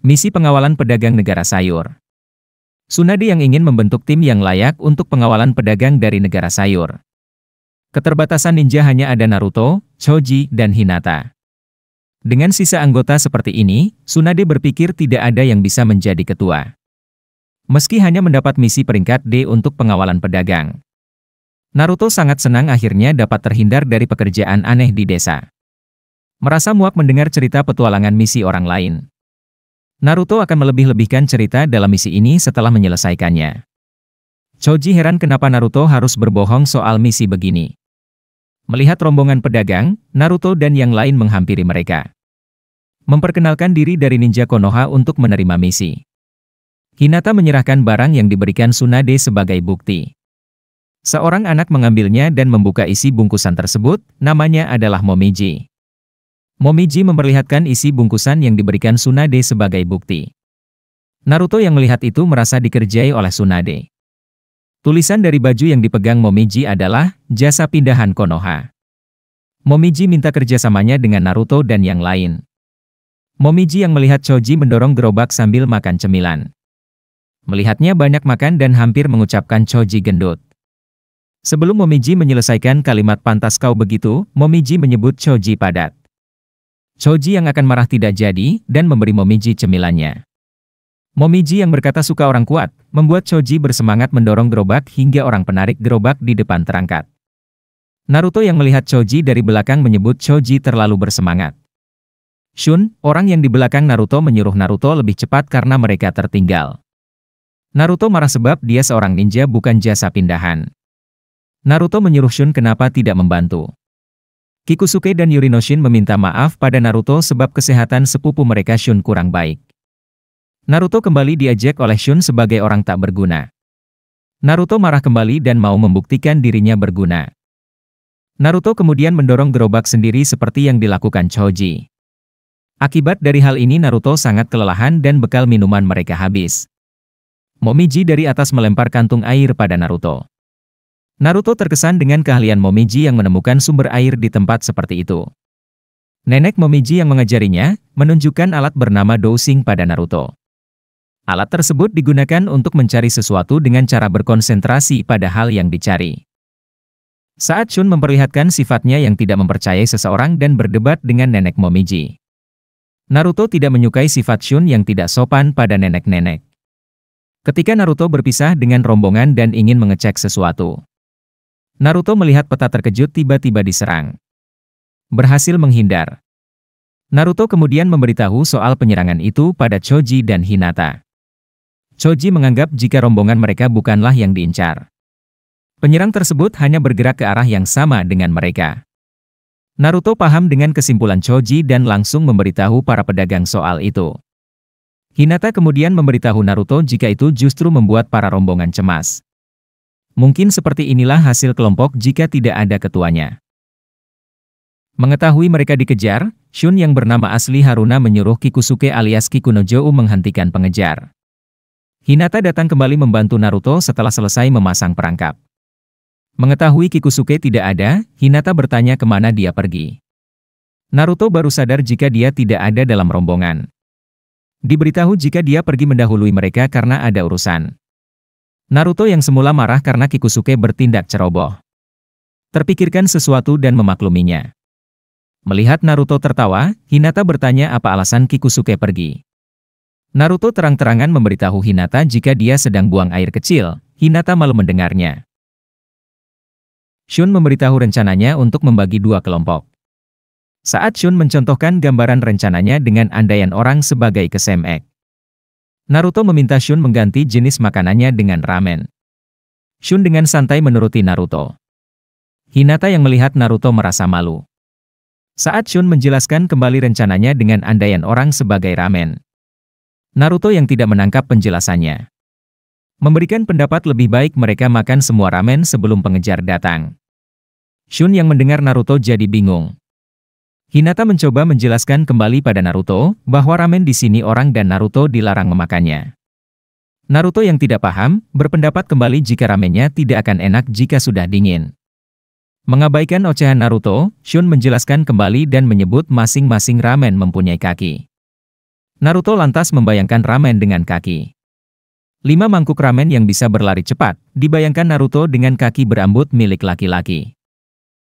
Misi pengawalan pedagang negara sayur. Sunadi yang ingin membentuk tim yang layak untuk pengawalan pedagang dari negara sayur. Keterbatasan ninja hanya ada Naruto, Choji, dan Hinata. Dengan sisa anggota seperti ini, Sunade berpikir tidak ada yang bisa menjadi ketua. Meski hanya mendapat misi peringkat D untuk pengawalan pedagang. Naruto sangat senang akhirnya dapat terhindar dari pekerjaan aneh di desa. Merasa muak mendengar cerita petualangan misi orang lain. Naruto akan melebih-lebihkan cerita dalam misi ini setelah menyelesaikannya. Choji heran kenapa Naruto harus berbohong soal misi begini. Melihat rombongan pedagang, Naruto dan yang lain menghampiri mereka. Memperkenalkan diri dari ninja Konoha untuk menerima misi. Hinata menyerahkan barang yang diberikan Tsunade sebagai bukti. Seorang anak mengambilnya dan membuka isi bungkusan tersebut, namanya adalah Momiji. Momiji memperlihatkan isi bungkusan yang diberikan Sunade sebagai bukti. Naruto yang melihat itu merasa dikerjai oleh Sunade. Tulisan dari baju yang dipegang Momiji adalah jasa pindahan Konoha. Momiji minta kerjasamanya dengan Naruto dan yang lain. Momiji yang melihat Choji mendorong gerobak sambil makan cemilan. Melihatnya banyak makan dan hampir mengucapkan Choji gendut. Sebelum Momiji menyelesaikan kalimat pantas kau begitu, Momiji menyebut Choji padat. Choji yang akan marah tidak jadi, dan memberi Momiji cemilannya. Momiji yang berkata suka orang kuat, membuat Choji bersemangat mendorong gerobak hingga orang penarik gerobak di depan terangkat. Naruto yang melihat Choji dari belakang menyebut Choji terlalu bersemangat. Shun, orang yang di belakang Naruto menyuruh Naruto lebih cepat karena mereka tertinggal. Naruto marah sebab dia seorang ninja bukan jasa pindahan. Naruto menyuruh Shun kenapa tidak membantu. Kikusuke dan Yurinoshin meminta maaf pada Naruto sebab kesehatan sepupu mereka Shun kurang baik. Naruto kembali diajak oleh Shun sebagai orang tak berguna. Naruto marah kembali dan mau membuktikan dirinya berguna. Naruto kemudian mendorong gerobak sendiri seperti yang dilakukan Choji. Akibat dari hal ini Naruto sangat kelelahan dan bekal minuman mereka habis. Momiji dari atas melempar kantung air pada Naruto. Naruto terkesan dengan keahlian Momiji yang menemukan sumber air di tempat seperti itu. Nenek Momiji yang mengajarinya, menunjukkan alat bernama dosing pada Naruto. Alat tersebut digunakan untuk mencari sesuatu dengan cara berkonsentrasi pada hal yang dicari. Saat Shun memperlihatkan sifatnya yang tidak mempercayai seseorang dan berdebat dengan nenek Momiji. Naruto tidak menyukai sifat Shun yang tidak sopan pada nenek-nenek. Ketika Naruto berpisah dengan rombongan dan ingin mengecek sesuatu, Naruto melihat peta terkejut tiba-tiba diserang. Berhasil menghindar. Naruto kemudian memberitahu soal penyerangan itu pada Choji dan Hinata. Choji menganggap jika rombongan mereka bukanlah yang diincar. Penyerang tersebut hanya bergerak ke arah yang sama dengan mereka. Naruto paham dengan kesimpulan Choji dan langsung memberitahu para pedagang soal itu. Hinata kemudian memberitahu Naruto jika itu justru membuat para rombongan cemas. Mungkin seperti inilah hasil kelompok jika tidak ada ketuanya. Mengetahui mereka dikejar, Shun yang bernama asli Haruna menyuruh Kikusuke alias Kikunojou menghentikan pengejar. Hinata datang kembali membantu Naruto setelah selesai memasang perangkap. Mengetahui Kikusuke tidak ada, Hinata bertanya kemana dia pergi. Naruto baru sadar jika dia tidak ada dalam rombongan. Diberitahu jika dia pergi mendahului mereka karena ada urusan. Naruto yang semula marah karena Kikusuke bertindak ceroboh. Terpikirkan sesuatu dan memakluminya. Melihat Naruto tertawa, Hinata bertanya apa alasan Kikusuke pergi. Naruto terang-terangan memberitahu Hinata jika dia sedang buang air kecil, Hinata malu mendengarnya. Shun memberitahu rencananya untuk membagi dua kelompok. Saat Shun mencontohkan gambaran rencananya dengan andaian orang sebagai kesemek. Naruto meminta Shun mengganti jenis makanannya dengan ramen. Shun dengan santai menuruti Naruto. Hinata yang melihat Naruto merasa malu. Saat Shun menjelaskan kembali rencananya dengan andaian orang sebagai ramen. Naruto yang tidak menangkap penjelasannya. Memberikan pendapat lebih baik mereka makan semua ramen sebelum pengejar datang. Shun yang mendengar Naruto jadi bingung. Hinata mencoba menjelaskan kembali pada Naruto bahwa ramen di sini orang dan Naruto dilarang memakannya. Naruto yang tidak paham, berpendapat kembali jika ramennya tidak akan enak jika sudah dingin. Mengabaikan ocehan Naruto, Shun menjelaskan kembali dan menyebut masing-masing ramen mempunyai kaki. Naruto lantas membayangkan ramen dengan kaki. Lima mangkuk ramen yang bisa berlari cepat, dibayangkan Naruto dengan kaki berambut milik laki-laki.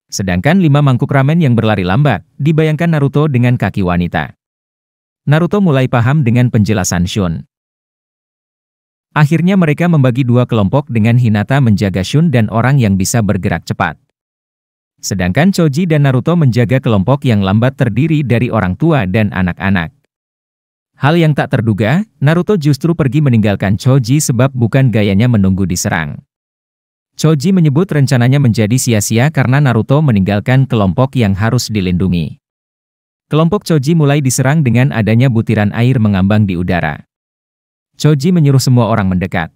Sedangkan lima mangkuk ramen yang berlari lambat, dibayangkan Naruto dengan kaki wanita. Naruto mulai paham dengan penjelasan Shun. Akhirnya mereka membagi dua kelompok dengan Hinata menjaga Shun dan orang yang bisa bergerak cepat. Sedangkan Choji dan Naruto menjaga kelompok yang lambat terdiri dari orang tua dan anak-anak. Hal yang tak terduga, Naruto justru pergi meninggalkan Choji sebab bukan gayanya menunggu diserang. Choji menyebut rencananya menjadi sia-sia karena Naruto meninggalkan kelompok yang harus dilindungi. Kelompok Choji mulai diserang dengan adanya butiran air mengambang di udara. Choji menyuruh semua orang mendekat.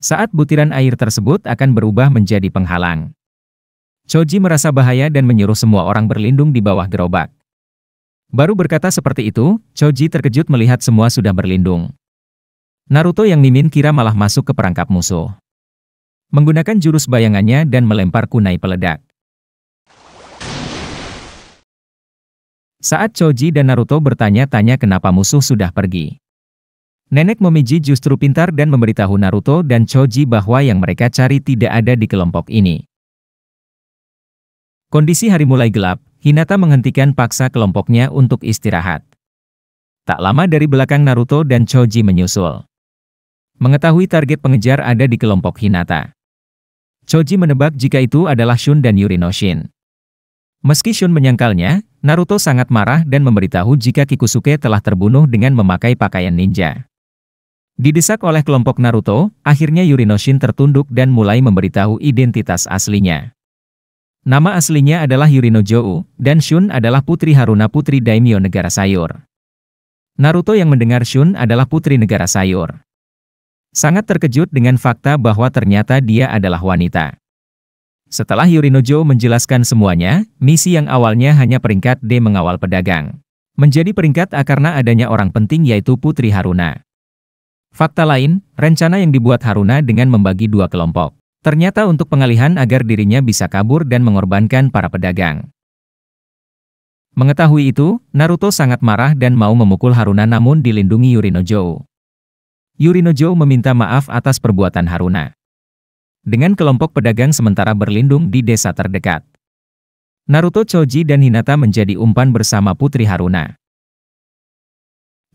Saat butiran air tersebut akan berubah menjadi penghalang. Choji merasa bahaya dan menyuruh semua orang berlindung di bawah gerobak. Baru berkata seperti itu, Choji terkejut melihat semua sudah berlindung. Naruto yang Mimin kira malah masuk ke perangkap musuh menggunakan jurus bayangannya dan melempar kunai peledak. Saat Choji dan Naruto bertanya-tanya kenapa musuh sudah pergi. Nenek Momiji justru pintar dan memberitahu Naruto dan Choji bahwa yang mereka cari tidak ada di kelompok ini. Kondisi hari mulai gelap, Hinata menghentikan paksa kelompoknya untuk istirahat. Tak lama dari belakang Naruto dan Choji menyusul. Mengetahui target pengejar ada di kelompok Hinata. Choji menebak jika itu adalah Shun dan Yurinoshin. Meski Shun menyangkalnya, Naruto sangat marah dan memberitahu jika Kikusuke telah terbunuh dengan memakai pakaian ninja. Didesak oleh kelompok Naruto, akhirnya Yurinoshin tertunduk dan mulai memberitahu identitas aslinya. Nama aslinya adalah Yurino Jou, dan Shun adalah putri Haruna putri Daimyo Negara Sayur. Naruto yang mendengar Shun adalah putri Negara Sayur sangat terkejut dengan fakta bahwa ternyata dia adalah wanita. Setelah Yurinojo menjelaskan semuanya, misi yang awalnya hanya peringkat D mengawal pedagang. Menjadi peringkat A karena adanya orang penting yaitu Putri Haruna. Fakta lain, rencana yang dibuat Haruna dengan membagi dua kelompok. Ternyata untuk pengalihan agar dirinya bisa kabur dan mengorbankan para pedagang. Mengetahui itu, Naruto sangat marah dan mau memukul Haruna namun dilindungi Yurinojo. Yurinojo meminta maaf atas perbuatan Haruna. Dengan kelompok pedagang sementara berlindung di desa terdekat. Naruto Choji dan Hinata menjadi umpan bersama Putri Haruna.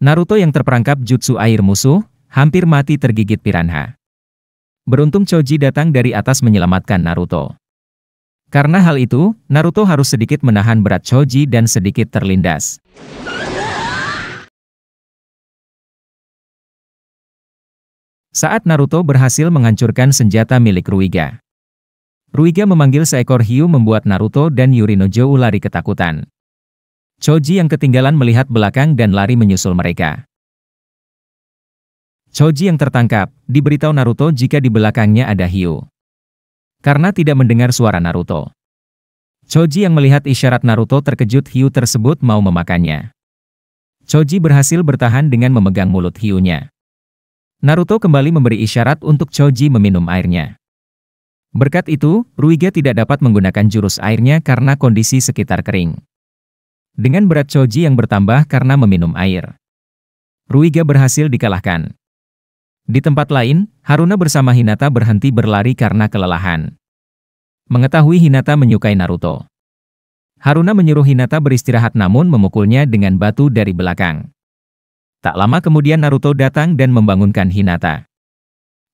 Naruto yang terperangkap jutsu air musuh, hampir mati tergigit piranha. Beruntung Choji datang dari atas menyelamatkan Naruto. Karena hal itu, Naruto harus sedikit menahan berat Choji dan sedikit terlindas. Saat Naruto berhasil menghancurkan senjata milik Ruiga. Ruiga memanggil seekor hiu membuat Naruto dan Yurinojo lari ketakutan. Choji yang ketinggalan melihat belakang dan lari menyusul mereka. Choji yang tertangkap, diberitahu Naruto jika di belakangnya ada hiu. Karena tidak mendengar suara Naruto. Choji yang melihat isyarat Naruto terkejut hiu tersebut mau memakannya. Choji berhasil bertahan dengan memegang mulut hiunya. Naruto kembali memberi isyarat untuk Choji meminum airnya. Berkat itu, Ruige tidak dapat menggunakan jurus airnya karena kondisi sekitar kering. Dengan berat Choji yang bertambah karena meminum air, Ruige berhasil dikalahkan. Di tempat lain, Haruna bersama Hinata berhenti berlari karena kelelahan. Mengetahui Hinata menyukai Naruto, Haruna menyuruh Hinata beristirahat namun memukulnya dengan batu dari belakang. Tak lama kemudian Naruto datang dan membangunkan Hinata.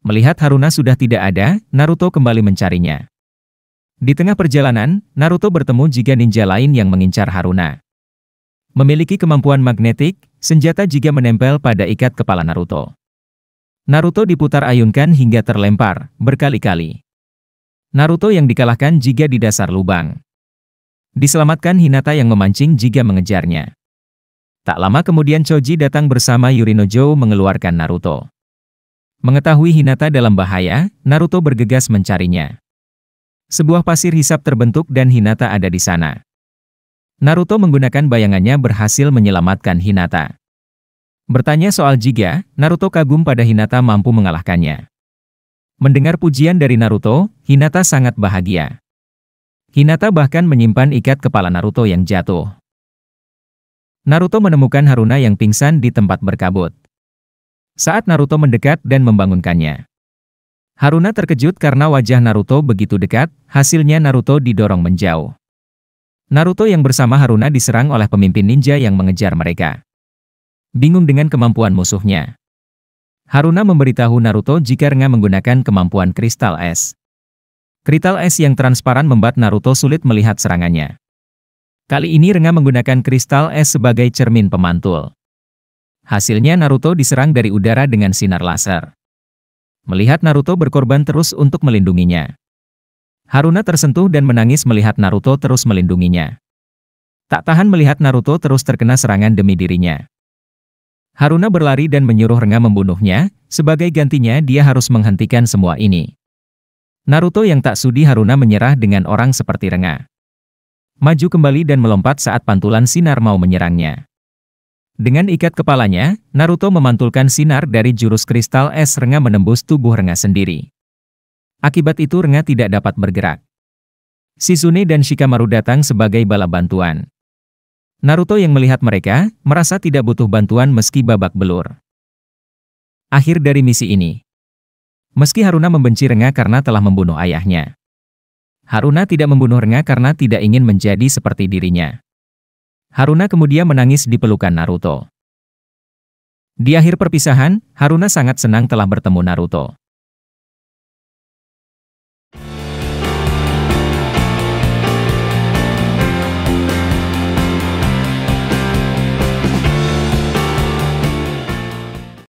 Melihat Haruna sudah tidak ada, Naruto kembali mencarinya. Di tengah perjalanan, Naruto bertemu Jiga ninja lain yang mengincar Haruna. Memiliki kemampuan magnetik, senjata Jiga menempel pada ikat kepala Naruto. Naruto diputar ayunkan hingga terlempar, berkali-kali. Naruto yang dikalahkan Jiga di dasar lubang. Diselamatkan Hinata yang memancing Jiga mengejarnya. Tak lama kemudian Choji datang bersama Yurinojo mengeluarkan Naruto. Mengetahui Hinata dalam bahaya, Naruto bergegas mencarinya. Sebuah pasir hisap terbentuk dan Hinata ada di sana. Naruto menggunakan bayangannya berhasil menyelamatkan Hinata. Bertanya soal Jiga, Naruto kagum pada Hinata mampu mengalahkannya. Mendengar pujian dari Naruto, Hinata sangat bahagia. Hinata bahkan menyimpan ikat kepala Naruto yang jatuh. Naruto menemukan Haruna yang pingsan di tempat berkabut. Saat Naruto mendekat dan membangunkannya. Haruna terkejut karena wajah Naruto begitu dekat, hasilnya Naruto didorong menjauh. Naruto yang bersama Haruna diserang oleh pemimpin ninja yang mengejar mereka. Bingung dengan kemampuan musuhnya. Haruna memberitahu Naruto jika Renga menggunakan kemampuan kristal es. Kristal es yang transparan membuat Naruto sulit melihat serangannya. Kali ini Renga menggunakan kristal es sebagai cermin pemantul. Hasilnya Naruto diserang dari udara dengan sinar laser. Melihat Naruto berkorban terus untuk melindunginya. Haruna tersentuh dan menangis melihat Naruto terus melindunginya. Tak tahan melihat Naruto terus terkena serangan demi dirinya. Haruna berlari dan menyuruh Renga membunuhnya, sebagai gantinya dia harus menghentikan semua ini. Naruto yang tak sudi Haruna menyerah dengan orang seperti Renga maju kembali dan melompat saat pantulan sinar mau menyerangnya. Dengan ikat kepalanya, Naruto memantulkan sinar dari jurus kristal es Renga menembus tubuh Renga sendiri. Akibat itu Renga tidak dapat bergerak. Sisune dan Shikamaru datang sebagai bala bantuan. Naruto yang melihat mereka, merasa tidak butuh bantuan meski babak belur. Akhir dari misi ini. Meski Haruna membenci Renga karena telah membunuh ayahnya. Haruna tidak membunuhnya karena tidak ingin menjadi seperti dirinya. Haruna kemudian menangis di pelukan Naruto. Di akhir perpisahan, Haruna sangat senang telah bertemu Naruto.